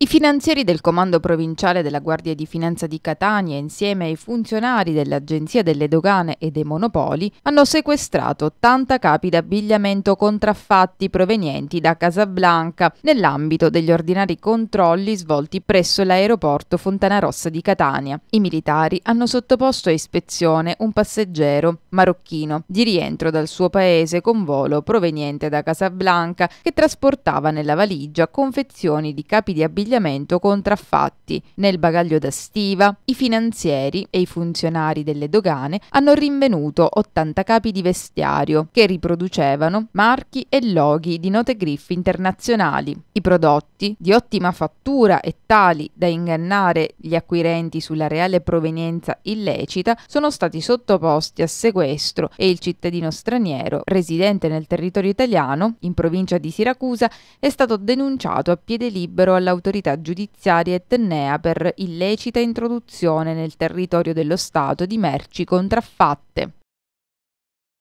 I finanzieri del Comando Provinciale della Guardia di Finanza di Catania, insieme ai funzionari dell'Agenzia delle Dogane e dei Monopoli, hanno sequestrato 80 capi d'abbigliamento contraffatti provenienti da Casablanca nell'ambito degli ordinari controlli svolti presso l'aeroporto Fontana Rossa di Catania. I militari hanno sottoposto a ispezione un passeggero marocchino di rientro dal suo paese con volo proveniente da Casablanca che trasportava nella valigia confezioni di capi di abbigliamento abbigliamento contraffatti. Nel bagaglio da stiva, i finanzieri e i funzionari delle dogane hanno rinvenuto 80 capi di vestiario che riproducevano marchi e loghi di note griff internazionali. I prodotti, di ottima fattura e tali da ingannare gli acquirenti sulla reale provenienza illecita, sono stati sottoposti a sequestro e il cittadino straniero residente nel territorio italiano, in provincia di Siracusa, è stato denunciato a piede libero all'autorità autorità giudiziaria etnea per illecita introduzione nel territorio dello Stato di merci contraffatte.